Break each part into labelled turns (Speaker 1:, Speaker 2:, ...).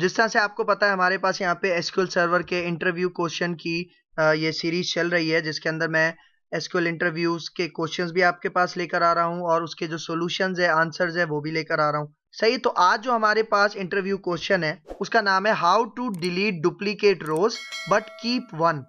Speaker 1: जिस तरह से आपको पता है हमारे पास यहाँ पे एसक्यूएल सर्वर के इंटरव्यू क्वेश्चन की ये सीरीज चल रही है जिसके अंदर मैं एसक्यूएल इंटरव्यूज के क्वेश्चंस भी आपके पास लेकर आ रहा हूँ और उसके जो सॉल्यूशंस है आंसर्स है वो भी लेकर आ रहा हूँ सही तो आज जो हमारे पास इंटरव्यू क्वेश्चन है उसका नाम है how to delete duplicate rows but keep one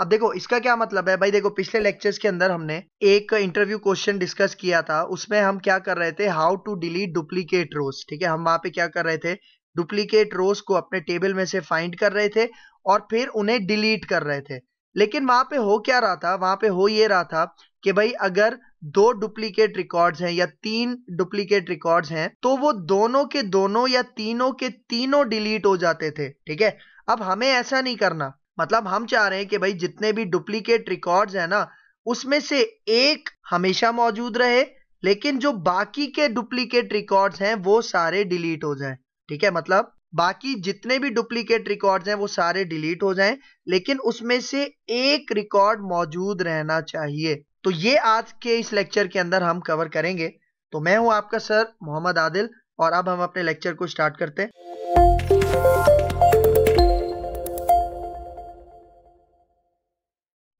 Speaker 1: अब देखो इसका क्या मतलब है भाई देखो पिछले लेक्चर्स के अंदर हमने एक इंटरव्यू क्वेश्चन डिस्कस किया था उसमें हम क्या कर रहे थे how to delete duplicate rows ठीक है हम वहां पे क्या कर रहे थे डुप्लीकेट रोज को अपने टेबल में से फाइंड कर रहे थे और फिर उन्हें डिलीट कर रहे थे लेकिन वहां पे हो क्या रहा था वहां पे हो ये रहा था कि भाई अगर दो डुप्लीकेट रिकॉर्ड्स हैं या तीन डुप्लीकेट रिकॉर्ड्स हैं तो वो दोनों के दोनों या तीनों के तीनों डिलीट हो जाते थे ठीक है अब हमें ऐसा नहीं करना मतलब हम चाह रहे हैं कि भाई जितने भी डुप्लीकेट रिकॉर्ड्स हैं ना उसमें से एक हमेशा मौजूद रहे लेकिन जो बाकी के डुप्लीकेट रिकॉर्ड्स हैं वो सारे डिलीट हो जाए ठीक है मतलब बाकी जितने भी डुप्लीकेट रिकॉर्ड्स हैं वो सारे डिलीट हो जाएं लेकिन उसमें से एक रिकॉर्ड मौजूद रहना चाहिए तो ये आज के इस लेक्चर के अंदर हम कवर करेंगे तो मैं हूं आपका सर मोहम्मद आदिल और अब हम अपने लेक्चर को स्टार्ट करते हैं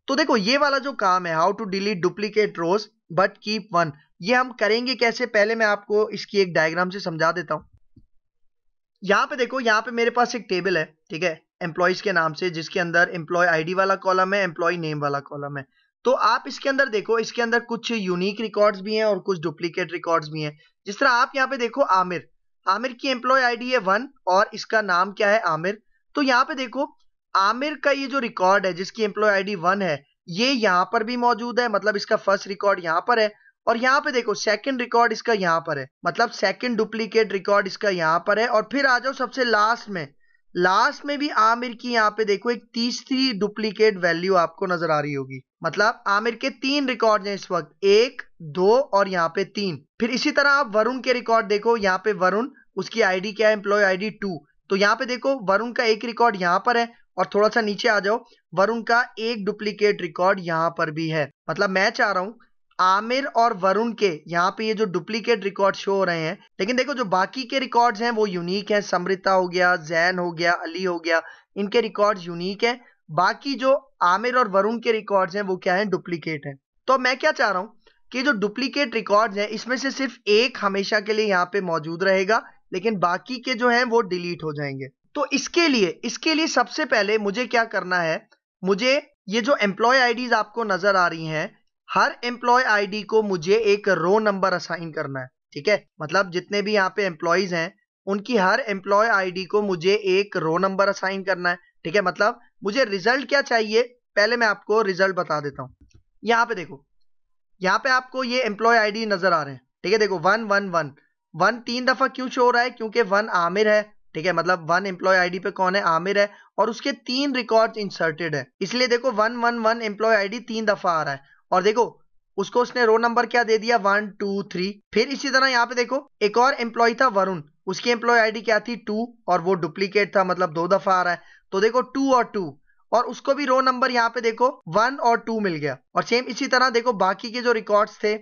Speaker 1: तो देखो ये वाला जो काम है how to delete duplicate rows but keep one ये हम करेंगे कैसे पहले मैं आपको इसकी एक डायग्राम से समझा देता हूं यहाँ पे देखो यहाँ पे मेरे पास एक टेबल है ठीक है एम्प्लॉयज के नाम से जिसके अंदर एम्प्लॉय आईडी वाला कॉलम है एम्प्लॉय नेम वाला कॉलम है तो आप इसके अंदर देखो इसके अंदर कुछ यूनिक रिकॉर्ड्स भी हैं और कुछ डुप्लीकेट रिकॉर्ड्स भी हैं जिस तरह आप यहाँ पे देखो आमिर आमिर की एम्प्लॉय आईडी है वन और इसका नाम क्या है आमिर तो यहाँ पे देखो आमिर का ये जो रिकॉर्ड है जिसकी एम्प्लॉय डी वन है ये यहाँ पर भी मौजूद है मतलब इसका फर्स्ट रिकॉर्ड यहाँ पर है और यहाँ पे देखो सेकंड रिकॉर्ड इसका यहाँ पर है मतलब सेकंड डुप्लीकेट रिकॉर्ड इसका यहाँ पर है और फिर आ जाओ सबसे लास्ट में लास्ट में भी आमिर की यहाँ पे देखो एक तीसरी डुप्लीकेट वैल्यू आपको नजर आ रही होगी मतलब आमिर के तीन रिकॉर्ड हैं इस वक्त एक दो और यहाँ पे तीन फिर इसी तरह आप वरुण के रिकॉर्ड देखो यहाँ पे वरुण उसकी आईडी क्या है एम्प्लॉय आईडी टू तो यहाँ पे देखो वरुण का एक रिकॉर्ड यहाँ पर है और थोड़ा सा नीचे आ जाओ वरुण का एक डुप्लीकेट रिकॉर्ड यहाँ पर भी है मतलब मैं चाह रहा हूँ आमिर और वरुण के यहाँ पे ये जो डुप्लीकेट रिकॉर्ड शो हो रहे हैं लेकिन देखो जो बाकी के रिकॉर्ड्स हैं वो यूनिक हैं समृता हो गया जैन हो गया अली हो गया इनके रिकॉर्ड्स यूनिक हैं बाकी जो आमिर और वरुण के रिकॉर्ड्स हैं वो क्या हैं डुप्लीकेट हैं तो मैं क्या चाह रहा हूँ कि जो डुप्लीकेट रिकॉर्ड्स हैं इसमें से सिर्फ एक हमेशा के लिए यहाँ पे मौजूद रहेगा लेकिन बाकी के जो हैं वो डिलीट हो जाएंगे तो इसके लिए इसके लिए सबसे पहले मुझे क्या करना है मुझे ये जो एम्प्लॉय आईडीज आपको नजर आ रही हैं हर एम्प्लॉय आईडी को मुझे एक रो नंबर असाइन करना है ठीक है मतलब जितने भी यहाँ पे एम्प्लॉयज हैं उनकी हर एम्प्लॉय आईडी को मुझे एक रो नंबर असाइन करना है ठीक है मतलब मुझे रिजल्ट क्या चाहिए पहले मैं आपको रिजल्ट बता देता हूं यहाँ पे देखो यहाँ पे आपको ये एम्प्लॉय आईडी नजर आ रहे हैं ठीक है देखो वन वन वन वन तीन दफा क्यों शो हो रहा है क्योंकि वन आमिर है ठीक है मतलब वन एम्प्लॉय आईडी पे कौन है आमिर है और उसके तीन रिकॉर्ड इंसर्टेड है इसलिए देखो one one one employee I तीन दफा आ रहा है और देखो उसको उसने रो नंबर क्या दे दिया वन टू थ्री फिर इसी तरह यहाँ पे देखो एक और एम्प्लॉय था वरुण उसकी एम्प्लॉय आईडी क्या थी टू और वो डुप्लीकेट था मतलब दो दफा आ रहा है तो देखो टू और टू और उसको भी रो नंबर यहाँ पे देखो वन और टू मिल गया और सेम इसी तरह देखो बाकी के जो रिकॉर्ड्स थे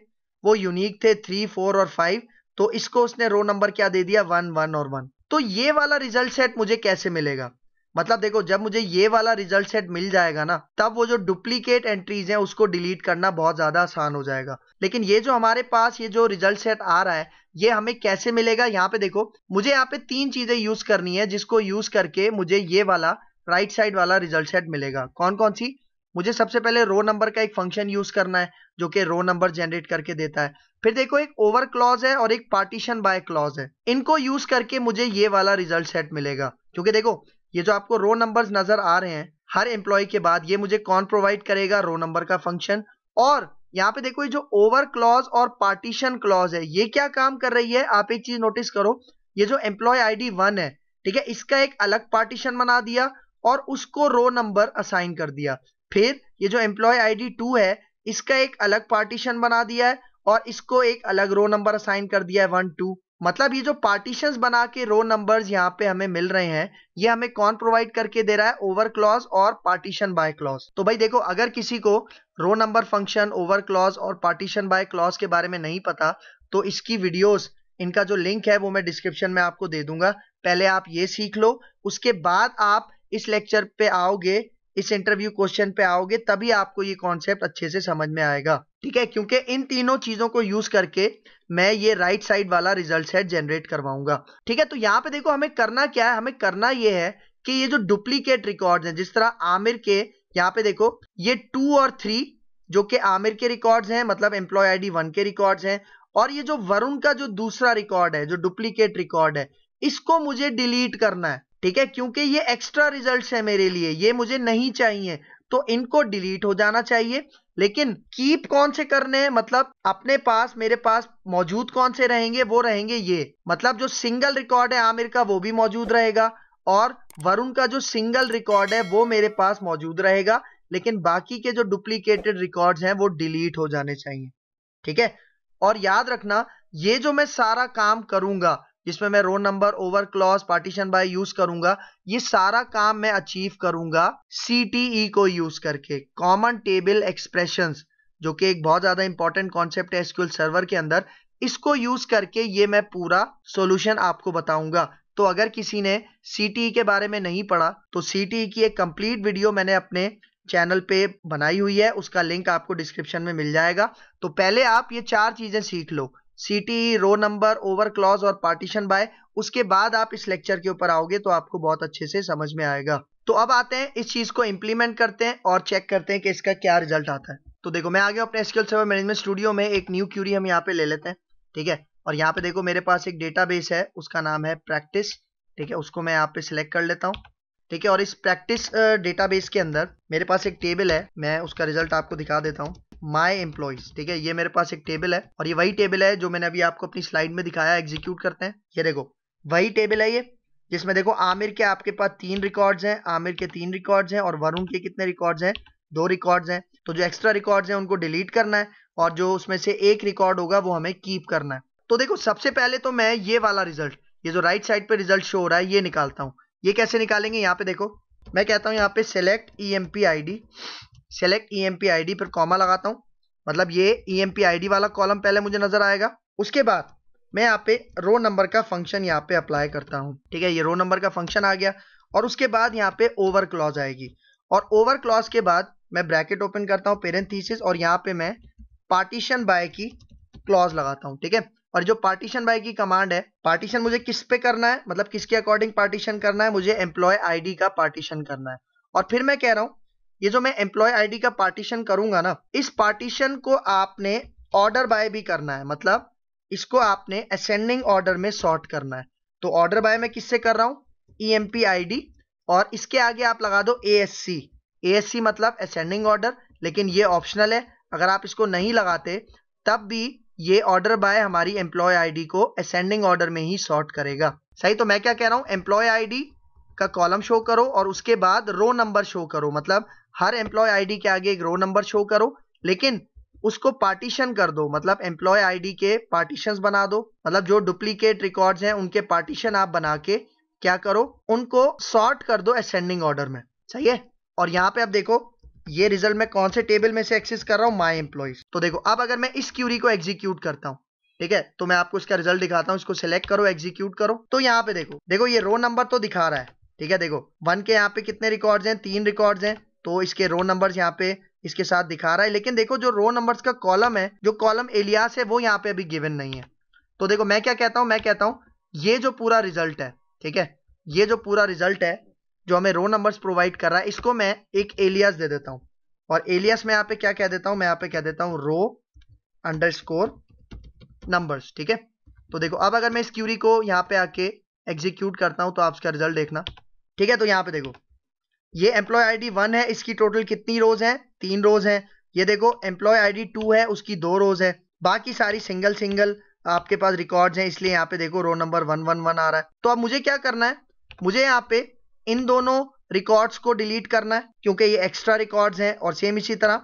Speaker 1: वो यूनिक थे थ्री फोर और फाइव तो इसको उसने रो नंबर क्या दे दिया वन वन और वन तो ये वाला रिजल्ट सेट मुझे कैसे मिलेगा मतलब देखो जब मुझे ये वाला रिजल्ट सेट मिल जाएगा ना तब वो जो डुप्लीकेट एंट्रीज हैं उसको डिलीट करना बहुत ज़्यादा आसान हो जाएगा लेकिन ये जो हमारे पास ये जो रिजल्ट सेट आ रहा है ये हमें कैसे मिलेगा यहाँ पे देखो मुझे यहाँ पे तीन चीज़ें यूज़ करनी है जिसको यूज़ करके मुझे ये वाला राइट साइड वाला रिजल्ट सेट मिलेगा कौन कौन सी मुझे सबसे पहले रो नंबर का एक फंक्शन यूज करना है जो कि रो नंबर जनरेट करके देता है फिर देखो एक ओवर क्लॉज है और एक पार्टीशन बाय क्लॉज है इनको यूज करके मुझे ये वाला रिजल्ट सेट मिलेगा क्योंकि देखो ये जो आपको रो नंबर्स नजर आ रहे हैं हर एम्प्लॉय के बाद ये मुझे कौन प्रोवाइड करेगा रो नंबर का फंक्शन और यहाँ पे देखो ये जो ओवर क्लॉज और पार्टीशन क्लॉज है ये क्या काम कर रही है आप एक चीज नोटिस करो ये जो एम्प्लॉय आईडी वन है ठीक है इसका एक अलग पार्टीशन बना दिया और उसको रो नंबर असाइन कर दिया फिर ये जो एम्प्लॉय आईडी टू है इसका एक अलग पार्टीशन बना दिया है और इसको एक अलग रो नंबर असाइन कर दिया है वन टू मतलब ये जो पार्टीशन बना के रो नंबर यहाँ पे हमें मिल रहे हैं ये हमें कौन प्रोवाइड करके दे रहा है ओवर क्लॉज और पार्टीशन बाय क्लॉज तो भाई देखो अगर किसी को row number function over clause और पार्टीशन बाय क्लॉज के बारे में नहीं पता तो इसकी वीडियोस इनका जो लिंक है वो मैं डिस्क्रिप्शन में आपको दे दूंगा पहले आप ये सीख लो उसके बाद आप इस लेक्चर पे आओगे इस इंटरव्यू क्वेश्चन पे आओगे तभी आपको ये कॉन्सेप्ट अच्छे से समझ में आएगा ठीक है क्योंकि इन तीनों चीजों को यूज करके मैं ये राइट साइड वाला रिजल्ट सेट जनरेट करवाऊंगा ठीक है तो यहाँ पे देखो हमें करना क्या है हमें करना ये है कि ये जो डुप्लीकेट रिकॉर्ड हैं जिस तरह आमिर के यहाँ पे देखो ये टू और थ्री जो कि आमिर के रिकॉर्ड्स हैं मतलब एम्प्लॉय डी वन के रिकॉर्ड हैं और ये जो वरुण का जो दूसरा रिकॉर्ड है जो डुप्लीकेट रिकॉर्ड है इसको मुझे डिलीट करना है ठीक है क्योंकि ये एक्स्ट्रा रिजल्ट्स है मेरे लिए ये मुझे नहीं चाहिए तो इनको डिलीट हो जाना चाहिए लेकिन कीप कौन से करने हैं मतलब अपने पास मेरे पास मौजूद कौन से रहेंगे वो रहेंगे ये मतलब जो सिंगल रिकॉर्ड है आमिर का वो भी मौजूद रहेगा और वरुण का जो सिंगल रिकॉर्ड है वो मेरे पास मौजूद रहेगा लेकिन बाकी के जो डुप्लीकेटेड रिकॉर्ड्स हैं वो डिलीट हो जाने चाहिए ठीक है और याद रखना ये जो मैं सारा काम करूंगा जिसमें मैं roll number over clause partition by use करूंगा ये सारा काम मैं अचीव करूंगा सीटीई e को यूज करके कॉमन टेबल एक्सप्रेशन जो कि एक बहुत ज्यादा इंपॉर्टेंट कॉन्सेप्ट है एसक्यूएल सर्वर के अंदर इसको यूज करके ये मैं पूरा सॉल्यूशन आपको बताऊंगा तो अगर किसी ने सी e के बारे में नहीं पढ़ा तो सी e की एक कंप्लीट वीडियो मैंने अपने चैनल पे बनाई हुई है उसका लिंक आपको डिस्क्रिप्शन में मिल जाएगा तो पहले आप ये चार चीजें सीख लो CT row number over clause और पार्टीशन बाय उसके बाद आप इस लेक्चर के ऊपर आओगे तो आपको बहुत अच्छे से समझ में आएगा तो अब आते हैं इस चीज को इंप्लीमेंट करते हैं और चेक करते हैं कि इसका क्या रिजल्ट आता है तो देखो मैं आगे अपने स्किल सर्वर मैनेजमेंट स्टूडियो में एक न्यू क्यूरी हम यहाँ पे ले लेते हैं ठीक है और यहाँ पे देखो मेरे पास एक डेटाबेस है उसका नाम है प्रैक्टिस ठीक है उसको मैं यहाँ पे सिलेक्ट कर लेता हूँ ठीक है और इस प्रैक्टिस डेटाबेस के अंदर मेरे पास एक टेबल है मैं उसका रिजल्ट आपको दिखा देता हूँ माई एम्प्लॉयज ठीक है ये मेरे पास एक टेबल है और ये वही टेबल है जो मैंने अभी आपको अपनी स्लाइड में दिखाया एग्जीक्यूट करते हैं ये देखो वही टेबल है ये जिसमें देखो आमिर के आपके पास तीन रिकॉर्ड्स हैं आमिर के तीन रिकॉर्ड्स हैं और वरुण के कितने रिकॉर्ड्स हैं दो रिकॉर्ड्स हैं तो जो एक्स्ट्रा रिकॉर्ड्स हैं उनको डिलीट करना है और जो उसमें से एक रिकॉर्ड होगा वो हमें कीप करना है तो देखो सबसे पहले तो मैं ये वाला रिजल्ट ये जो राइट साइड पे रिजल्ट शो हो रहा है ये निकालता हूँ ये कैसे निकालेंगे यहाँ पे देखो मैं कहता हूँ यहाँ पे select E M P I D select E M P पर कॉमा लगाता हूँ मतलब ये ई एम पी वाला कॉलम पहले मुझे नजर आएगा उसके बाद मैं यहाँ पे रो नंबर का फंक्शन यहाँ पे अप्लाई करता हूँ ठीक है ये रो नंबर का फंक्शन आ गया और उसके बाद यहाँ पे ओवर क्लॉज आएगी और ओवर क्लॉज के बाद मैं ब्रैकेट ओपन करता हूँ थीसिस और यहाँ पे मैं पार्टीशन बाय की क्लॉज लगाता हूँ ठीक है और जो पार्टीशन बाय की कमांड है पार्टीशन मुझे किस पे करना है मतलब किसके अकॉर्डिंग पार्टीशन करना है मुझे एम्प्लॉय आईडी का पार्टीशन करना है और फिर मैं कह रहा हूँ ये जो मैं एम्प्लॉय आईडी का पार्टीशन करूंगा ना इस पार्टीशन को आपने ऑर्डर बाय भी करना है मतलब इसको आपने असेंडिंग ऑर्डर में सॉर्ट करना है तो ऑर्डर बाय मैं किससे कर रहा हूं E M P I D और इसके आगे आप लगा दो A S C A S C मतलब असेंडिंग ऑर्डर लेकिन ये ऑप्शनल है अगर आप इसको नहीं लगाते तब भी ये ऑर्डर बाय हमारी एम्प्लॉय आईडी को असेंडिंग ऑर्डर में ही सॉर्ट करेगा सही तो मैं क्या कह रहा हूं एम्प्लॉय आईडी का कॉलम शो करो और उसके बाद रो नंबर शो करो मतलब हर एम्प्लॉय आईडी के आगे एक रो नंबर शो करो लेकिन उसको पार्टीशन कर दो मतलब एम्प्लॉय आईडी के पार्टीशन बना दो मतलब जो डुप्लीकेट रिकॉर्ड्स हैं उनके पार्टीशन आप बना के क्या करो उनको सॉर्ट कर दो असेंडिंग ऑर्डर में सही है और यहाँ पे आप देखो ये रिजल्ट मैं कौन से टेबल में से एक्सेस कर रहा हूँ माई एम्प्लॉयज तो देखो अब अगर मैं इस क्यूरी को एग्जीक्यूट करता हूँ ठीक है तो मैं आपको इसका रिजल्ट दिखाता हूँ इसको सिलेक्ट करो एग्जीक्यूट करो तो यहाँ पे देखो देखो ये रो नंबर तो दिखा रहा है ठीक है देखो वन के यहाँ पे कितने रिकॉर्ड्स हैं तीन रिकॉर्ड्स हैं तो इसके रो नंबर्स यहाँ पे इसके साथ दिखा रहा है लेकिन देखो जो रो नंबर्स का कॉलम है जो कॉलम एलियास है वो यहाँ पे अभी गिवन नहीं है तो देखो मैं क्या कहता हूँ मैं कहता हूँ ये जो पूरा रिजल्ट है ठीक है ये जो पूरा रिजल्ट है जो हमें रो नंबर्स प्रोवाइड कर रहा है इसको मैं एक एलियास दे देता हूँ और एलियास में यहाँ पे क्या कह देता हूँ मैं यहाँ पे कह देता हूँ रो अंडर स्कोर नंबर्स ठीक है तो देखो अब अगर मैं इस क्यूरी को यहाँ पे आके एग्जीक्यूट करता हूँ तो आप इसका रिजल्ट देखना ठीक है तो यहाँ पे देखो ये एम्प्लॉय आई डी वन है इसकी टोटल कितनी रोज है तीन रोज है ये देखो एम्प्लॉय आईडी टू है उसकी दो रोज है बाकी सारी सिंगल सिंगल आपके पास रिकॉर्ड्स हैं इसलिए यहाँ पे देखो row number one one one आ रहा है तो अब मुझे क्या करना है मुझे यहाँ पे इन दोनों रिकॉर्ड्स को डिलीट करना है क्योंकि ये एक्स्ट्रा रिकॉर्ड्स हैं और सेम इसी तरह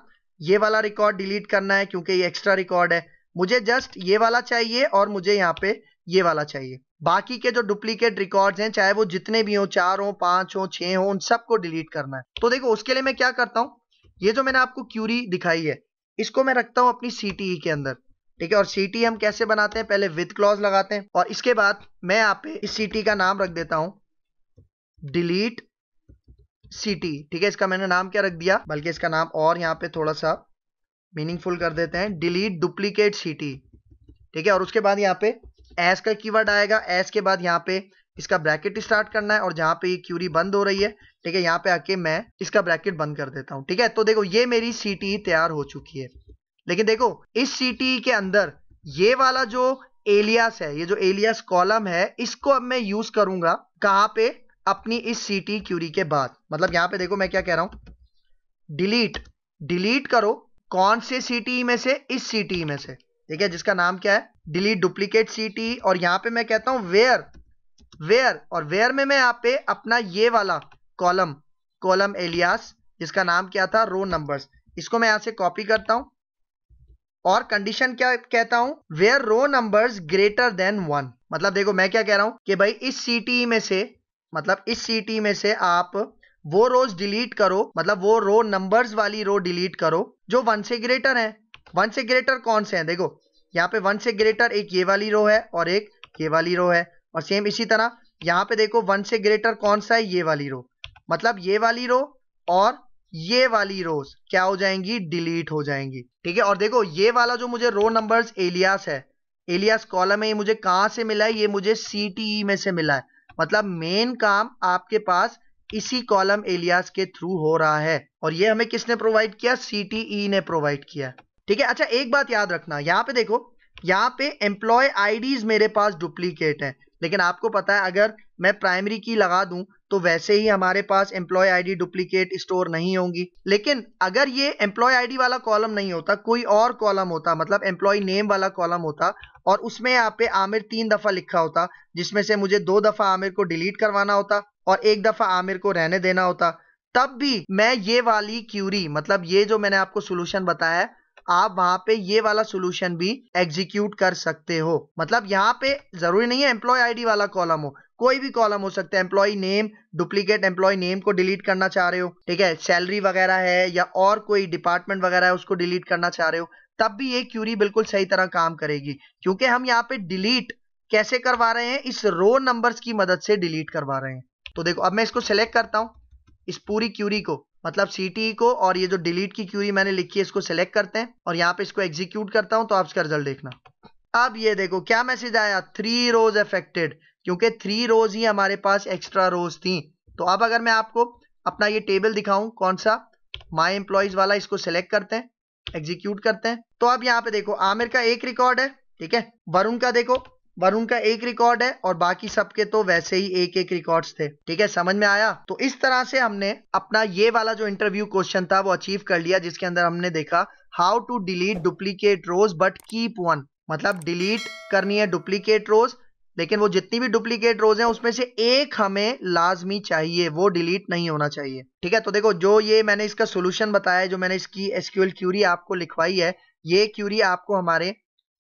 Speaker 1: ये वाला रिकॉर्ड डिलीट करना है क्योंकि ये एक्स्ट्रा रिकॉर्ड है मुझे जस्ट ये वाला चाहिए और मुझे यहाँ पे ये वाला चाहिए बाकी के जो डुप्लीकेट रिकॉर्ड्स हैं चाहे वो जितने भी हों चार हो पांच हो छह हो उन सबको डिलीट करना है तो देखो उसके लिए मैं क्या करता हूँ ये जो मैंने आपको क्यूरी दिखाई है इसको मैं रखता हूँ अपनी सी e के अंदर ठीक है और सी e हम कैसे बनाते हैं पहले विथ क्लॉज लगाते हैं और इसके बाद मैं यहाँ पे इस सी e का नाम रख देता हूं डिलीट सीटी ठीक है इसका मैंने नाम क्या रख दिया बल्कि इसका नाम और यहाँ पे थोड़ा सा मीनिंगफुल कर देते हैं डिलीट डुप्लीकेट सीटी ठीक है और उसके बाद यहाँ पे एस का कीवर्ड आएगा एस के बाद यहाँ पे इसका ब्रैकेट स्टार्ट करना है और जहां पे ये क्यूरी बंद हो रही है ठीक है यहाँ पे आके मैं इसका ब्रैकेट बंद कर देता हूँ ठीक है तो देखो ये मेरी सी e तैयार हो चुकी है लेकिन देखो इस सी e के अंदर ये वाला जो एलियास है ये जो एलियास कॉलम है इसको अब मैं यूज करूंगा कहाँ पे अपनी इस सी क्यूरी e के बाद मतलब यहाँ पे देखो मैं क्या कह रहा हूं डिलीट डिलीट करो कौन से सी में से इस सी में से ठीक है जिसका नाम क्या है डिलीट डुप्लीकेट टी और यहां पे मैं कहता हूँ वेयर वेयर और वेयर में मैं यहाँ पे अपना ये वाला कॉलम कॉलम एलियास जिसका नाम क्या था रो नंबर्स इसको मैं यहां से कॉपी करता हूं और कंडीशन क्या कहता हूं where row numbers greater than one मतलब देखो मैं क्या कह रहा हूं कि भाई इस सीटी e में से मतलब इस सीटी e में से आप वो रोज डिलीट करो मतलब वो रो नंबर्स वाली रो डिलीट करो जो वन से ग्रेटर है वन से ग्रेटर कौन से हैं देखो यहाँ पे वन से ग्रेटर एक ये वाली रो है और एक ये वाली रो है और सेम इसी तरह यहाँ पे देखो वन से ग्रेटर कौन सा है ये वाली रो मतलब ये वाली रो और ये वाली रोज क्या हो जाएंगी डिलीट हो जाएंगी ठीक है और देखो ये वाला जो मुझे रो नंबर्स एलियास है एलियास कॉलम है ये मुझे कहां से मिला है ये मुझे सी e में से मिला है मतलब मेन काम आपके पास इसी कॉलम एलियास के थ्रू हो रहा है और ये हमें किसने प्रोवाइड किया सी e ने प्रोवाइड किया ठीक है अच्छा एक बात याद रखना यहाँ पे देखो यहाँ पे एम्प्लॉय आई मेरे पास डुप्लीकेट है लेकिन आपको पता है अगर मैं प्राइमरी की लगा दूं तो वैसे ही हमारे पास एम्प्लॉय आईडी डुप्लीकेट स्टोर नहीं होंगी लेकिन अगर ये एम्प्लॉय आईडी वाला कॉलम नहीं होता कोई और कॉलम होता मतलब एम्प्लॉय नेम वाला कॉलम होता और उसमें यहाँ पे आमिर तीन दफा लिखा होता जिसमें से मुझे दो दफा आमिर को डिलीट करवाना होता और एक दफा आमिर को रहने देना होता तब भी मैं ये वाली क्यूरी मतलब ये जो मैंने आपको सोल्यूशन बताया आप वहां पे ये वाला सोल्यूशन भी एग्जीक्यूट कर सकते हो मतलब यहाँ पे जरूरी नहीं है एम्प्लॉय आईडी वाला कॉलम हो कोई भी कॉलम हो सकता है employee name duplicate employee name को डिलीट करना चाह रहे हो ठीक है सैलरी वगैरह है या और कोई डिपार्टमेंट वगैरह है उसको डिलीट करना चाह रहे हो तब भी ये क्यूरी बिल्कुल सही तरह काम करेगी क्योंकि हम यहाँ पे डिलीट कैसे करवा रहे हैं इस रो नंबर्स की मदद से डिलीट करवा रहे हैं तो देखो अब मैं इसको सिलेक्ट करता हूं इस पूरी क्यूरी को मतलब सी e को और ये जो डिलीट की क्यूरी मैंने लिखी है इसको सिलेक्ट करते हैं और यहाँ पे इसको एग्जीक्यूट करता हूँ तो आप इसका रिजल्ट देखना अब ये देखो क्या मैसेज आया थ्री रोज अफेक्टेड क्योंकि थ्री रोज ही हमारे पास एक्स्ट्रा रोज थी तो अब अगर मैं आपको अपना ये टेबल दिखाऊं कौन सा माई एम्प्लॉयज वाला इसको सिलेक्ट करते हैं एग्जीक्यूट करते हैं तो अब यहाँ पे देखो आमिर का एक रिकॉर्ड है ठीक है वरुण का देखो वरुण का एक रिकॉर्ड है और बाकी सबके तो वैसे ही एक एक रिकॉर्ड्स थे ठीक है समझ में आया तो इस तरह से हमने अपना ये वाला जो इंटरव्यू क्वेश्चन था वो अचीव कर लिया जिसके अंदर हमने देखा how to delete duplicate rows but keep one मतलब डिलीट करनी है डुप्लीकेट रोज लेकिन वो जितनी भी डुप्लीकेट रोज हैं उसमें से एक हमें लाजमी चाहिए वो डिलीट नहीं होना चाहिए ठीक है तो देखो जो ये मैंने इसका सोल्यूशन बताया जो मैंने इसकी एसक्यूएल क्यूरी आपको लिखवाई है ये क्यूरी आपको हमारे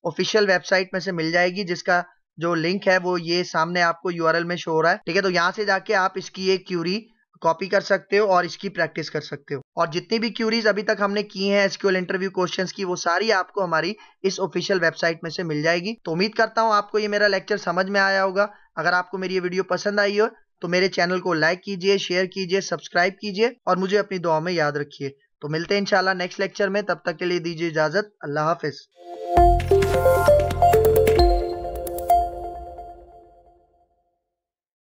Speaker 1: ऑफिशियल वेबसाइट में से मिल जाएगी जिसका जो लिंक है वो ये सामने आपको यू में शो हो रहा है ठीक है तो यहाँ से जाके आप इसकी एक क्यूरी कॉपी कर सकते हो और इसकी प्रैक्टिस कर सकते हो और जितनी भी क्यूरीज अभी तक हमने की हैं एसक्यूएल इंटरव्यू क्वेश्चंस की वो सारी आपको हमारी इस ऑफिशियल वेबसाइट में से मिल जाएगी तो उम्मीद करता हूँ आपको ये मेरा लेक्चर समझ में आया होगा अगर आपको मेरी ये वीडियो पसंद आई हो तो मेरे चैनल को लाइक कीजिए शेयर कीजिए सब्सक्राइब कीजिए और मुझे अपनी दुआ में याद रखिए तो मिलते हैं इनशाला नेक्स्ट लेक्चर में तब तक के लिए दीजिए इजाजत अल्लाह हाफिज़ Thank you.